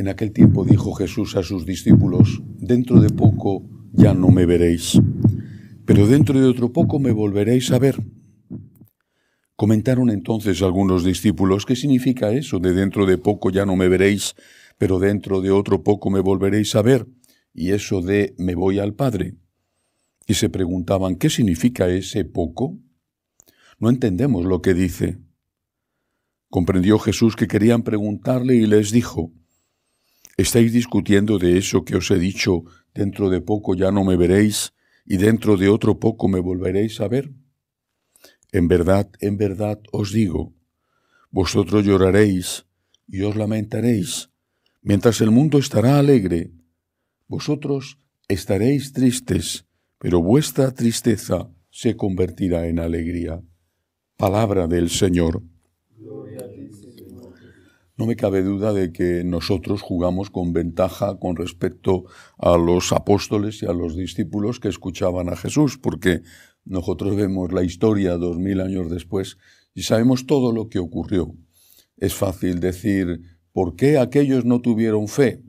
En aquel tiempo dijo Jesús a sus discípulos, dentro de poco ya no me veréis, pero dentro de otro poco me volveréis a ver. Comentaron entonces algunos discípulos, ¿qué significa eso de dentro de poco ya no me veréis, pero dentro de otro poco me volveréis a ver? Y eso de me voy al Padre. Y se preguntaban, ¿qué significa ese poco? No entendemos lo que dice. Comprendió Jesús que querían preguntarle y les dijo, estáis discutiendo de eso que os he dicho, dentro de poco ya no me veréis, y dentro de otro poco me volveréis a ver. En verdad, en verdad os digo, vosotros lloraréis y os lamentaréis, mientras el mundo estará alegre. Vosotros estaréis tristes, pero vuestra tristeza se convertirá en alegría. Palabra del Señor no me cabe duda de que nosotros jugamos con ventaja con respecto a los apóstoles y a los discípulos que escuchaban a Jesús, porque nosotros vemos la historia dos mil años después y sabemos todo lo que ocurrió. Es fácil decir, ¿por qué aquellos no tuvieron fe?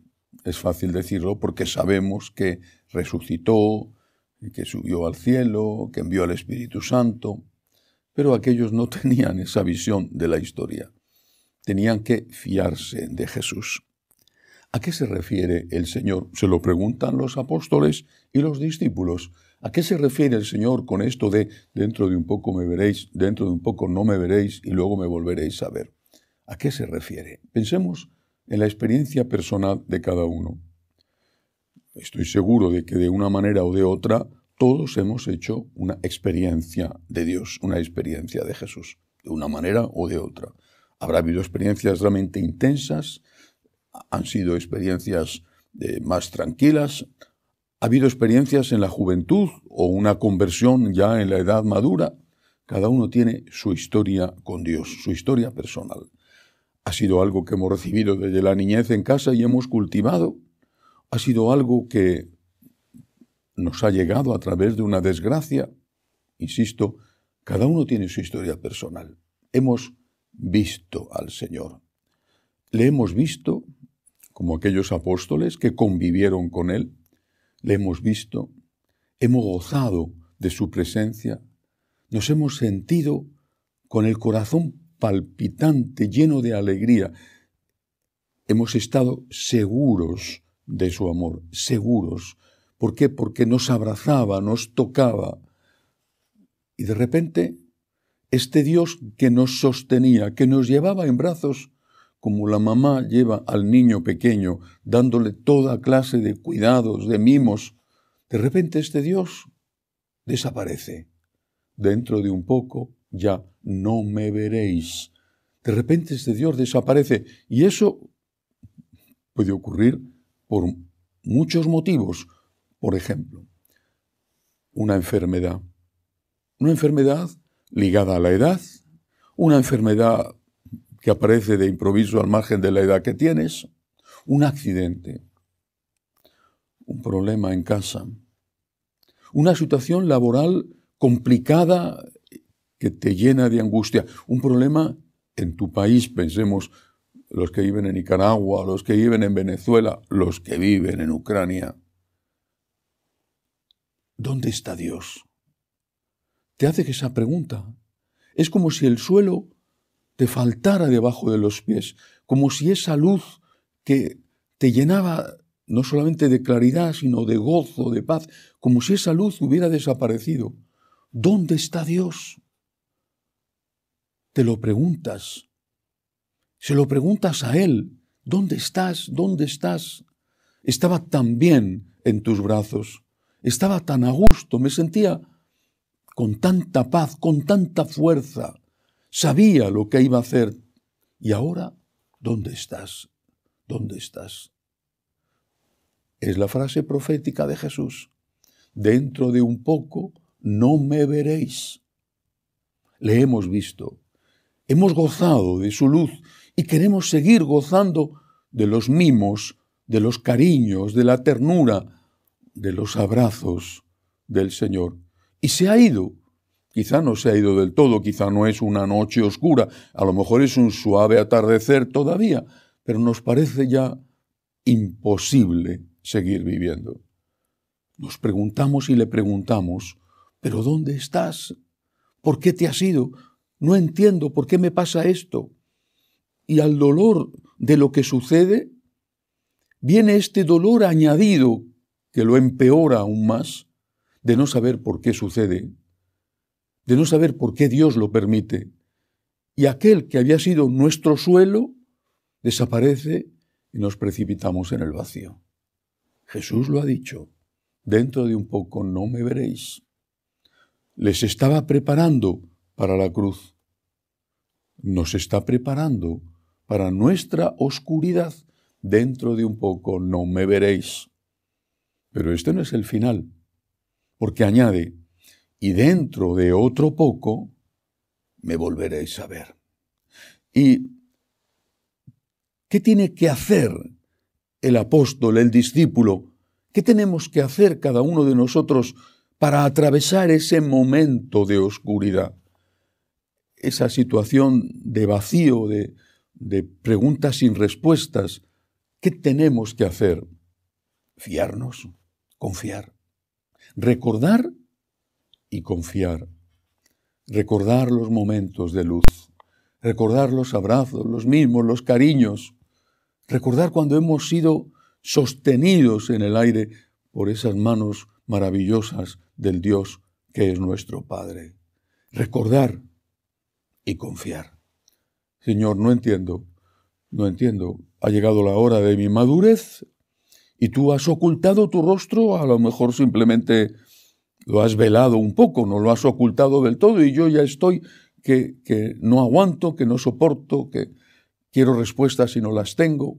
Es fácil decirlo porque sabemos que resucitó, que subió al cielo, que envió al Espíritu Santo, pero aquellos no tenían esa visión de la historia tenían que fiarse de Jesús. ¿A qué se refiere el Señor? Se lo preguntan los apóstoles y los discípulos. ¿A qué se refiere el Señor con esto de dentro de un poco me veréis, dentro de un poco no me veréis y luego me volveréis a ver? ¿A qué se refiere? Pensemos en la experiencia personal de cada uno. Estoy seguro de que de una manera o de otra todos hemos hecho una experiencia de Dios, una experiencia de Jesús, de una manera o de otra. Habrá habido experiencias realmente intensas, han sido experiencias eh, más tranquilas, ha habido experiencias en la juventud o una conversión ya en la edad madura. Cada uno tiene su historia con Dios, su historia personal. Ha sido algo que hemos recibido desde la niñez en casa y hemos cultivado. Ha sido algo que nos ha llegado a través de una desgracia. Insisto, cada uno tiene su historia personal. Hemos visto al Señor. Le hemos visto como aquellos apóstoles que convivieron con Él. Le hemos visto, hemos gozado de su presencia, nos hemos sentido con el corazón palpitante, lleno de alegría. Hemos estado seguros de su amor, seguros. ¿Por qué? Porque nos abrazaba, nos tocaba. Y de repente este Dios que nos sostenía, que nos llevaba en brazos, como la mamá lleva al niño pequeño, dándole toda clase de cuidados, de mimos, de repente este Dios desaparece. Dentro de un poco ya no me veréis. De repente este Dios desaparece. Y eso puede ocurrir por muchos motivos. Por ejemplo, una enfermedad. Una enfermedad ligada a la edad, una enfermedad que aparece de improviso al margen de la edad que tienes, un accidente, un problema en casa, una situación laboral complicada que te llena de angustia, un problema en tu país, pensemos los que viven en Nicaragua, los que viven en Venezuela, los que viven en Ucrania. ¿Dónde está Dios? te hace esa pregunta. Es como si el suelo te faltara debajo de los pies, como si esa luz que te llenaba no solamente de claridad, sino de gozo, de paz, como si esa luz hubiera desaparecido. ¿Dónde está Dios? Te lo preguntas. Se lo preguntas a Él. ¿Dónde estás? ¿Dónde estás? Estaba tan bien en tus brazos. Estaba tan a gusto. Me sentía con tanta paz, con tanta fuerza. Sabía lo que iba a hacer. Y ahora, ¿dónde estás? ¿Dónde estás? Es la frase profética de Jesús. Dentro de un poco no me veréis. Le hemos visto. Hemos gozado de su luz y queremos seguir gozando de los mimos, de los cariños, de la ternura, de los abrazos del Señor y se ha ido. Quizá no se ha ido del todo, quizá no es una noche oscura, a lo mejor es un suave atardecer todavía, pero nos parece ya imposible seguir viviendo. Nos preguntamos y le preguntamos, ¿pero dónde estás? ¿Por qué te has ido? No entiendo por qué me pasa esto. Y al dolor de lo que sucede, viene este dolor añadido que lo empeora aún más de no saber por qué sucede, de no saber por qué Dios lo permite. Y aquel que había sido nuestro suelo desaparece y nos precipitamos en el vacío. Jesús lo ha dicho, dentro de un poco no me veréis. Les estaba preparando para la cruz. Nos está preparando para nuestra oscuridad. Dentro de un poco no me veréis. Pero este no es el final porque añade, y dentro de otro poco me volveréis a ver. ¿Y qué tiene que hacer el apóstol, el discípulo? ¿Qué tenemos que hacer cada uno de nosotros para atravesar ese momento de oscuridad? Esa situación de vacío, de, preguntas sin respuestas. ¿Qué tenemos que hacer? Fiarnos, confiar. Recordar y confiar. Recordar los momentos de luz. Recordar los abrazos, los mismos, los cariños. Recordar cuando hemos sido sostenidos en el aire por esas manos maravillosas del Dios que es nuestro Padre. Recordar y confiar. Señor, no entiendo, no entiendo. Ha llegado la hora de mi madurez, y tú has ocultado tu rostro, a lo mejor simplemente lo has velado un poco, no lo has ocultado del todo y yo ya estoy que, que no aguanto, que no soporto, que quiero respuestas y no las tengo.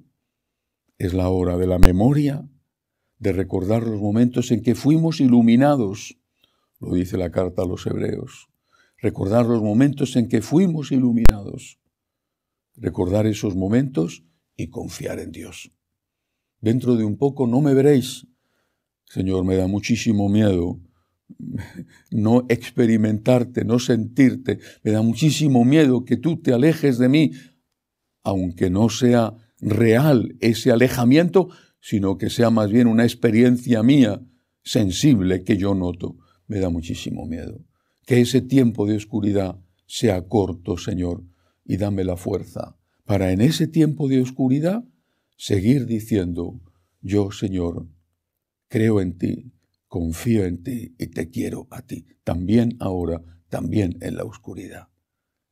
Es la hora de la memoria, de recordar los momentos en que fuimos iluminados, lo dice la carta a los hebreos, recordar los momentos en que fuimos iluminados, recordar esos momentos y confiar en Dios. Dentro de un poco no me veréis. Señor, me da muchísimo miedo no experimentarte, no sentirte. Me da muchísimo miedo que tú te alejes de mí, aunque no sea real ese alejamiento, sino que sea más bien una experiencia mía sensible que yo noto. Me da muchísimo miedo. Que ese tiempo de oscuridad sea corto, Señor, y dame la fuerza para en ese tiempo de oscuridad seguir diciendo, yo Señor, creo en ti, confío en ti y te quiero a ti, también ahora, también en la oscuridad.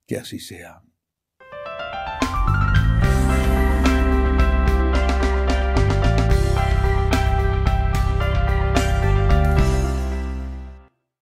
Que así sea.